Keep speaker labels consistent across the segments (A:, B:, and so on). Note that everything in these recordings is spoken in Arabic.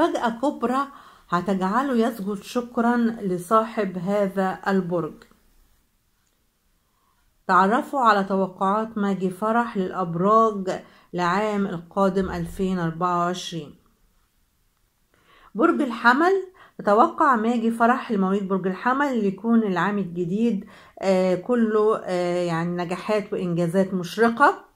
A: مفاجأة كبرى هتجعله يسجد شكرا لصاحب هذا البرج تعرفوا على توقعات ماجي فرح للأبراج لعام القادم 2024 برج الحمل تتوقع ماجي فرح لمواليد برج الحمل يكون العام الجديد آه، كله آه، يعني نجاحات وإنجازات مشرقة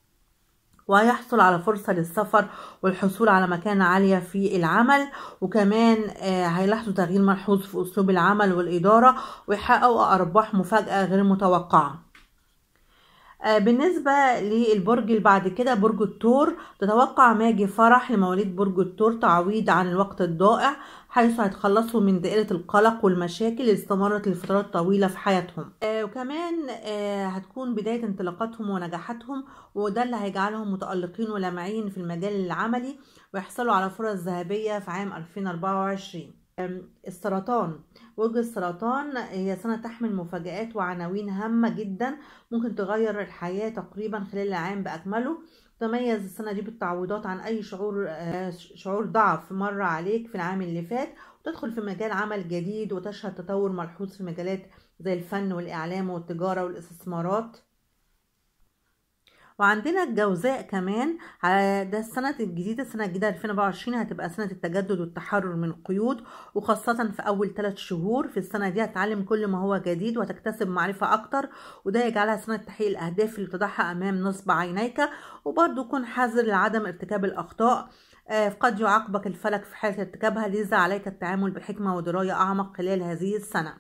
A: وهيحصل على فرصة للسفر والحصول على مكانة عالية في العمل وكمان آه، هيلاحظوا تغيير ملحوظ في أسلوب العمل والإدارة ويحققوا أرباح مفاجأة غير متوقعة آه، بالنسبة للبرج اللي بعد كده برج التور تتوقع ماجي فرح لمواليد برج التور تعويض عن الوقت الضائع حيث هيتخلصوا من دائرة القلق والمشاكل اللي استمرت لفترات طويلة في حياتهم آه، وكمان آه، هتكون بداية انطلاقاتهم ونجاحاتهم وده اللي هيجعلهم متألقين ولامعين في المجال العملي ويحصلوا على فرص ذهبية في عام 2024 السرطان وجه السرطان هي سنة تحمل مفاجآت وعناوين هامة جدا ممكن تغير الحياة تقريبا خلال العام بأكمله تميز السنة دي بالتعويضات عن أي شعور آه، شعور ضعف مر عليك في العام اللي فات وتدخل في مجال عمل جديد وتشهد تطور ملحوظ في مجالات زي الفن والإعلام والتجارة والاستثمارات وعندنا الجوزاء كمان ده السنة الجديدة السنة الجديدة 2024 هتبقى سنة التجدد والتحرر من القيود وخاصة في أول ثلاث شهور في السنة دي هتتعلم كل ما هو جديد وهتكتسب معرفة أكتر وده يجعلها سنة تحقيق الأهداف اللي تضعها أمام نصب عينيك وبرضه كن حذر لعدم ارتكاب الأخطاء آه، قد يعاقبك الفلك في حالة ارتكابها لذا عليك التعامل بحكمة ودراية أعمق خلال هذه السنة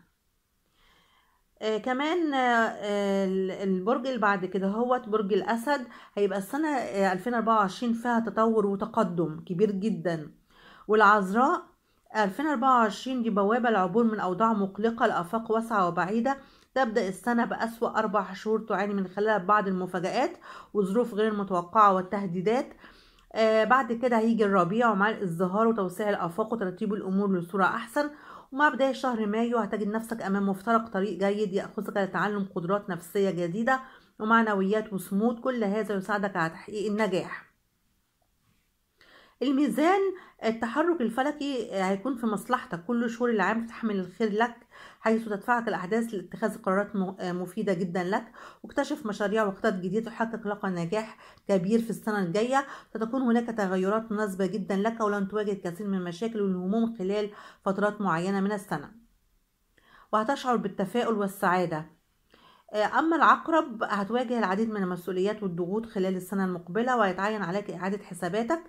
A: آه كمان آه البرج اللي بعد كده هو برج الاسد هيبقى السنه آه 2024 فيها تطور وتقدم كبير جدا والعذراء 2024 دي بوابه العبور من اوضاع مقلقه لافاق واسعه وبعيده تبدأ السنة بأسوأ أربع شهور تعاني من خلالها بعض المفاجآت وظروف غير متوقعة والتهديدات آه، بعد كده هيجي الربيع ومع الازدهار وتوسيع الافاق وترتيب الامور لصوره احسن ومع بداية شهر مايو هتجد نفسك أمام مفترق طريق جيد يأخذك لتعلم قدرات نفسية جديدة ومعنويات وصمود كل هذا يساعدك على تحقيق النجاح الميزان التحرك الفلكي هيكون في مصلحتك كل شهور العام تحمل الخير لك حيث تدفعك الأحداث لاتخاذ قرارات مفيدة جدا لك واكتشف مشاريع وخطط جديدة تحقق لك نجاح كبير في السنة الجاية ستكون هناك تغيرات مناسبة جدا لك ولن تواجه كثير من المشاكل والهموم خلال فترات معينة من السنة وهتشعر بالتفاؤل والسعادة آه، أما العقرب هتواجه العديد من المسؤوليات والضغوط خلال السنة المقبلة ويتعين عليك إعادة حساباتك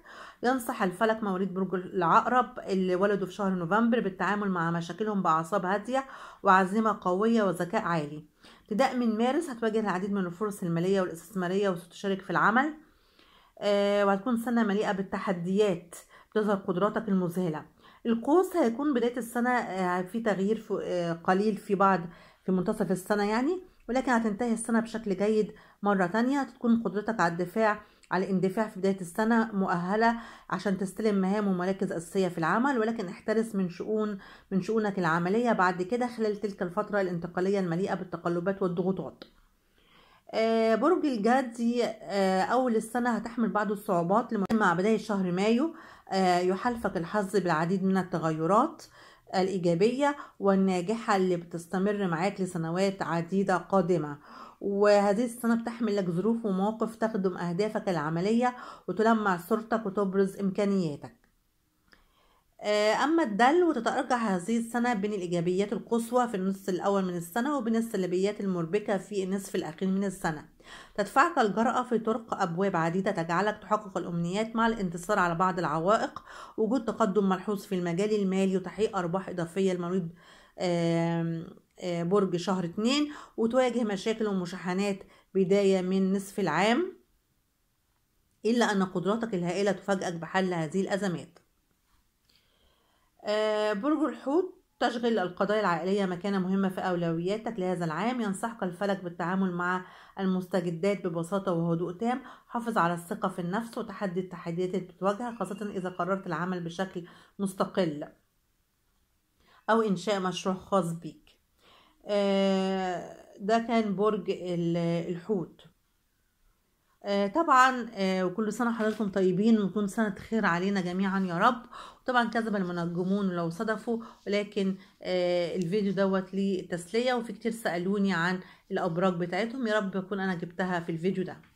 A: ينصح الفلك مواليد برج العقرب اللي ولدوا في شهر نوفمبر بالتعامل مع مشاكلهم بأعصاب هادية وعزيمة قوية وذكاء عالي ابتداء من مارس هتواجه العديد من الفرص المالية والاستثمارية وستشارك في العمل أه وهتكون سنة مليئة بالتحديات تظهر قدراتك المذهلة القوس هيكون بداية السنة آه، في تغيير آه، قليل في بعض في منتصف السنة يعني ولكن هتنتهي السنة بشكل جيد مرة تانية تكون قدرتك على الدفاع على الاندفاع في بداية السنة مؤهلة عشان تستلم مهام ومراكز أساسية في العمل ولكن احترس من شؤون من شؤونك العملية بعد كده خلال تلك الفترة الانتقالية المليئة بالتقلبات والضغوطات آه، برج الجدي آه، أول السنة هتحمل بعض الصعوبات مع بداية شهر مايو آه، يحالفك الحظ بالعديد من التغيرات الإيجابية والناجحة اللي بتستمر معاك لسنوات عديدة قادمة وهذه السنة بتحمل لك ظروف ومواقف تخدم أهدافك العملية وتلمع صورتك وتبرز إمكانياتك آه، أما الدل وتتأرجح هذه السنة بين الإيجابيات القصوى في النصف الأول من السنة وبين السلبيات المربكة في النصف الأخير من السنة تدفعك الجرأة في طرق أبواب عديدة تجعلك تحقق الأمنيات مع الانتصار على بعض العوائق وجود تقدم ملحوظ في المجال المالي وتحقيق أرباح إضافية لمريض برج شهر اتنين وتواجه مشاكل ومشاحنات بداية من نصف العام إلا أن قدراتك الهائلة تفاجئك بحل هذه الأزمات برج الحوت تشغل القضايا العائلية مكانة مهمة في أولوياتك لهذا العام ينصحك الفلك بالتعامل مع المستجدات ببساطة وهدوء تام حافظ على الثقة في النفس وتحدي التحديات اللي بتواجهك خاصة إذا قررت العمل بشكل مستقل أو إنشاء مشروع خاص بيك آه، ده كان برج الحوت آه، طبعا آه، وكل سنة حضراتكم طيبين ونكون سنة خير علينا جميعا يا رب وطبعا كذب المنجمون لو صدفوا ولكن آه، الفيديو دوت تسليه وفي كتير سألوني عن الأبراج بتاعتهم يا رب أكون أنا جبتها في الفيديو ده